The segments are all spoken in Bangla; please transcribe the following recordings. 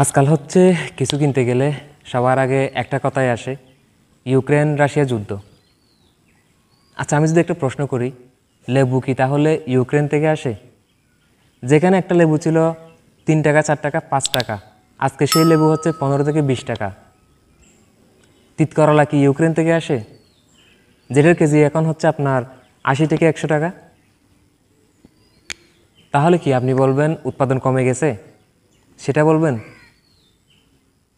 আজকাল হচ্ছে কিছু কিনতে গেলে সবার আগে একটা কথাই আসে ইউক্রেন রাশিয়া যুদ্ধ আচ্ছা আমি যদি একটা প্রশ্ন করি লেবু কি তাহলে ইউক্রেন থেকে আসে যেখানে একটা লেবু ছিল তিন টাকা চার টাকা পাঁচ টাকা আজকে সেই লেবু হচ্ছে পনেরো থেকে বিশ টাকা তিতকরলা কি ইউক্রেন থেকে আসে যেটার কেজি এখন হচ্ছে আপনার আশি থেকে একশো টাকা তাহলে কি আপনি বলবেন উৎপাদন কমে গেছে সেটা বলবেন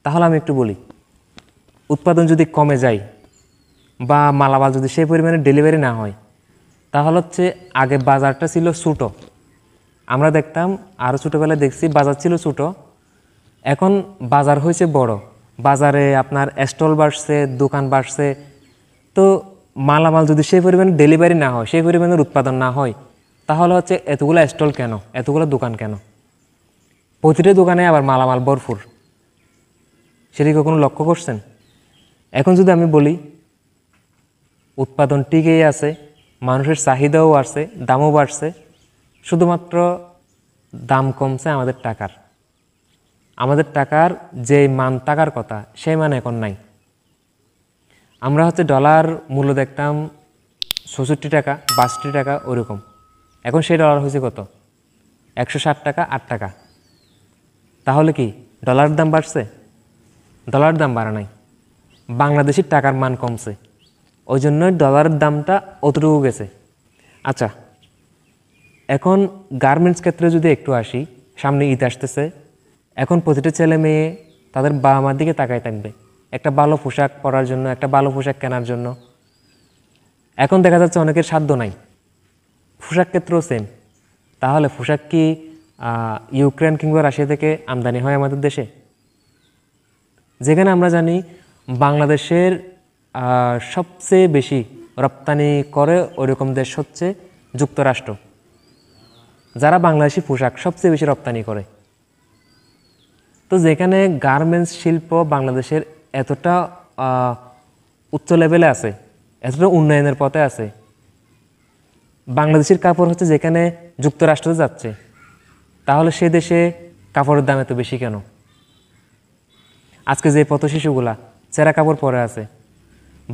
তাহলে আমি একটু বলি উৎপাদন যদি কমে যায় বা মালামাল যদি সেই পরিমাণে ডেলিভারি না হয় তাহলে হচ্ছে আগে বাজারটা ছিল ছোটো আমরা দেখতাম আরও ছোটোবেলায় দেখছি বাজার ছিল ছোটো এখন বাজার হয়েছে বড় বাজারে আপনার স্টল বাড়ছে দোকান বাড়ছে তো মালামাল যদি সেই পরিমাণে ডেলিভারি না হয় সেই পরিমাণের উৎপাদন না হয় তাহলে হচ্ছে এতগুলো স্টল কেন এতগুলো দোকান কেন প্রতিটা দোকানে আবার মালামাল ভরপুর সেটি কখনো লক্ষ্য করছেন এখন যদি আমি বলি উৎপাদন টিকেই আছে মানুষের চাহিদাও আছে দামও বাড়ছে শুধুমাত্র দাম কমছে আমাদের টাকার আমাদের টাকার যে মান টাকার কথা সেই মান এখন নাই আমরা হচ্ছে ডলার মূল্য দেখতাম ছষট্টি টাকা বাষট্টি টাকা ওরকম এখন সেই ডলার হয়েছে কত একশো ষাট টাকা আট টাকা তাহলে কি ডলারের দাম বাড়ছে ডলার দাম বাড়া নাই বাংলাদেশের টাকার মান কমছে ওই জন্য ডলারের দামটা অতটুকু গেছে আচ্ছা এখন গার্মেন্টস ক্ষেত্রে যদি একটু আসি সামনে ঈদ আসতেছে এখন প্রতিটা ছেলে মেয়ে তাদের বাবা মার দিকে তাকায় থাকবে একটা ভালো পোশাক পরার জন্য একটা ভালো পোশাক কেনার জন্য এখন দেখা যাচ্ছে অনেকের সাধ্য নাই পোশাক ক্ষেত্রেও সেম তাহলে পোশাক কি ইউক্রেন কিংবা রাশিয়া থেকে আমদানি হয় আমাদের দেশে যেখানে আমরা জানি বাংলাদেশের সবচেয়ে বেশি রপ্তানি করে ওইরকম দেশ হচ্ছে যুক্তরাষ্ট্র যারা বাংলাদেশি পোশাক সবচেয়ে বেশি রপ্তানি করে তো যেখানে গার্মেন্টস শিল্প বাংলাদেশের এতটা উচ্চ লেভেলে আছে এতটা উন্নয়নের পথে আছে বাংলাদেশের কাপড় হচ্ছে যেখানে যুক্তরাষ্ট্রে যাচ্ছে তাহলে সে দেশে কাপড়ের দাম এত বেশি কেন আজকে যে পথ শিশুগুলা চেরা কাপড় পরে আছে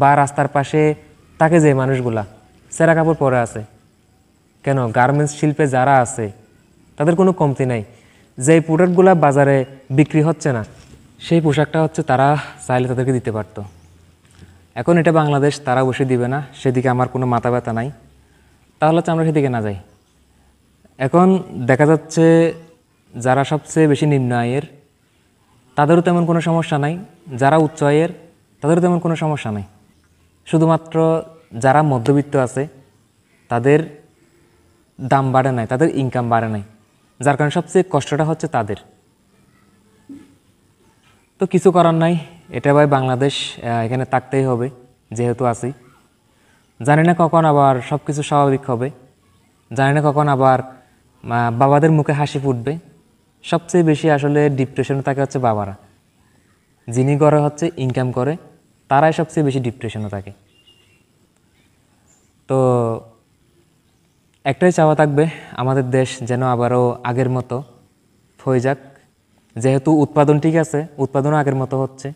বা রাস্তার পাশে তাকে যে মানুষগুলা চেরা কাপড় পরে আছে কেন গার্মেন্টস শিল্পে যারা আছে তাদের কোনো কমতি নাই যে প্রোডাক্টগুলো বাজারে বিক্রি হচ্ছে না সেই পোশাকটা হচ্ছে তারা চাইলে তাদেরকে দিতে পারত এখন এটা বাংলাদেশ তারা বসে দিবে না সেদিকে আমার কোনো মাথা ব্যথা নাই তাহলে হচ্ছে আমরা সেদিকে না যাই এখন দেখা যাচ্ছে যারা সবচেয়ে বেশি নিম্ন আয়ের তাদেরও তেমন কোনো সমস্যা নাই যারা উচ্চ আয়ের তাদেরও তেমন কোনো সমস্যা নাই শুধুমাত্র যারা মধ্যবিত্ত আছে তাদের দাম বাড়ে নাই তাদের ইনকাম বাড়ে নাই যার কারণে সবচেয়ে কষ্টটা হচ্ছে তাদের তো কিছু করার নাই এটা ভাই বাংলাদেশ এখানে থাকতেই হবে যেহেতু আছি জানি না কখন আবার সব কিছু স্বাভাবিক হবে জানি না কখন আবার বাবাদের মুখে হাসি ফুটবে সবচেয়ে বেশি আসলে ডিপ্রেশনে থাকে হচ্ছে বাবারা যিনি ঘরে হচ্ছে ইনকাম করে তারাই সবচেয়ে বেশি ডিপ্রেশনে থাকে তো একটাই চাওয়া থাকবে আমাদের দেশ যেন আবারও আগের মতো হয়ে যাক যেহেতু উৎপাদন ঠিক আছে উৎপাদনও আগের মতো হচ্ছে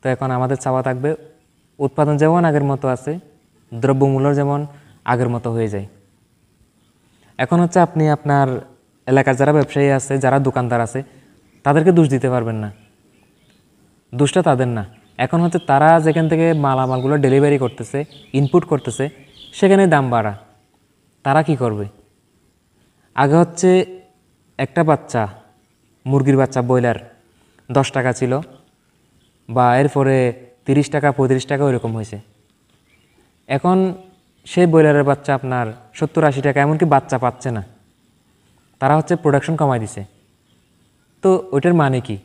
তো এখন আমাদের চাওয়া থাকবে উৎপাদন যেমন আগের মতো আছে দ্রব্যমূল্য যেমন আগের মতো হয়ে যায় এখন হচ্ছে আপনি আপনার এলাকার যারা ব্যবসায়ী আছে যারা দোকানদার আছে তাদেরকে দোষ দিতে পারবেন না দোষটা তাদের না এখন হচ্ছে তারা যেখান থেকে মালামালগুলো ডেলিভারি করতেছে ইনপুট করতেছে সেখানে দাম বাড়া তারা কি করবে আগে হচ্ছে একটা বাচ্চা মুরগির বাচ্চা ব্রয়লার দশ টাকা ছিল বা এরপরে তিরিশ টাকা পঁয়ত্রিশ টাকা ওইরকম হয়েছে এখন সেই ব্রয়লারের বাচ্চা আপনার সত্তর আশি টাকা এমনকি বাচ্চা পাচ্ছে না তারা হচ্ছে প্রোডাকশন কমাই দিছে তো ওইটার মানে কি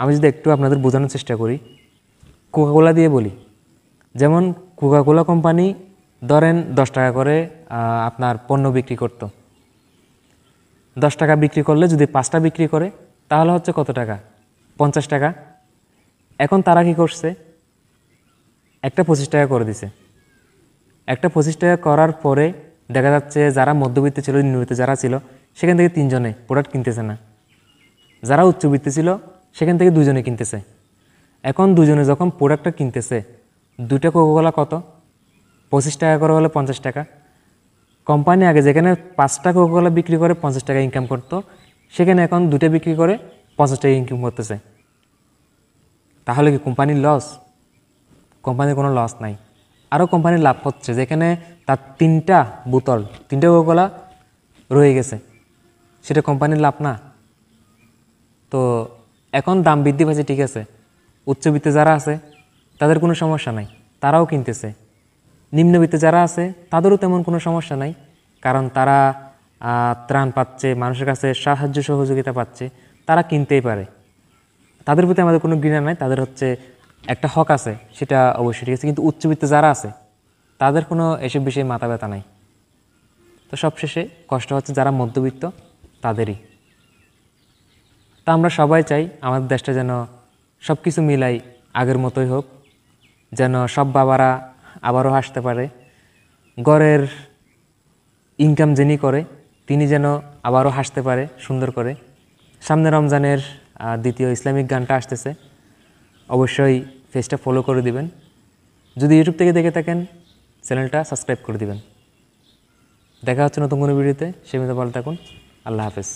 আমি যদি একটু আপনাদের বোঝানোর চেষ্টা করি কোকাকোলা দিয়ে বলি যেমন কোকাকোলা কোম্পানি ধরেন দশ টাকা করে আপনার পণ্য বিক্রি করত দশ টাকা বিক্রি করলে যদি পাঁচটা বিক্রি করে তাহলে হচ্ছে কত টাকা পঞ্চাশ টাকা এখন তারা কি করছে একটা পঁচিশ টাকা করে দিছে একটা পঁচিশ টাকা করার পরে দেখা যাচ্ছে যারা মধ্যবিত্ত ছিল নিম্নবিত্ত যারা ছিল সেখান থেকে তিনজনে প্রোডাক্ট কিনতেছে না যারা উচ্চবিত্ত ছিল সেখান থেকে দুজনে কিনতেছে এখন দুজনে যখন প্রোডাক্টটা কিনতেছে দুটা কোকোকোলা কত পঁচিশ টাকা করে হলে পঞ্চাশ টাকা কোম্পানি আগে যেখানে পাঁচটা কোকোকোলা বিক্রি করে পঞ্চাশ টাকা ইনকাম করতো সেখানে এখন দুটো বিক্রি করে পঞ্চাশ টাকা ইনকাম করতেছে তাহলে কি কোম্পানির লস কোম্পানির কোনো লস নাই আরও কোম্পানি লাভ করছে যেখানে তার তিনটা বোতল তিনটা কোকোলা রয়ে গেছে সেটা কোম্পানির লাভ না তো এখন দাম বৃদ্ধি পাচ্ছে ঠিক আছে উচ্চবিত্তে যারা আছে তাদের কোনো সমস্যা নাই তারাও কিনতেছে নিম্নবিত্তে যারা আছে তাদেরও তেমন কোনো সমস্যা নাই কারণ তারা ত্রাণ পাচ্ছে মানুষের কাছে সাহায্য সহযোগিতা পাচ্ছে তারা কিনতেই পারে তাদের প্রতি আমাদের কোনো ঘৃণা নাই তাদের হচ্ছে একটা হক আছে সেটা অবশ্যই ঠিক আছে কিন্তু উচ্চবিত্ত যারা আছে তাদের কোনো এসব বিষয়ে মাথা ব্যথা নাই তো সবশেষে কষ্ট হচ্ছে যারা মধ্যবিত্ত তাদেরই তা আমরা সবাই চাই আমাদের দেশটা যেন সব কিছু মিলাই আগের মতোই হোক যেন সব বাবারা আবারও হাসতে পারে গড়ের ইনকাম যিনি করে তিনি যেন আবারও হাসতে পারে সুন্দর করে সামনে রমজানের দ্বিতীয় ইসলামিক গানটা আসতেছে অবশ্যই ফেসটা ফলো করে দিবেন যদি ইউটিউব থেকে দেখে থাকেন চ্যানেলটা সাবস্ক্রাইব করে দিবেন দেখা হচ্ছে নতুন কোনো ভিডিওতে সেমিত ভালো থাকুন আল্লাহ হাফেজ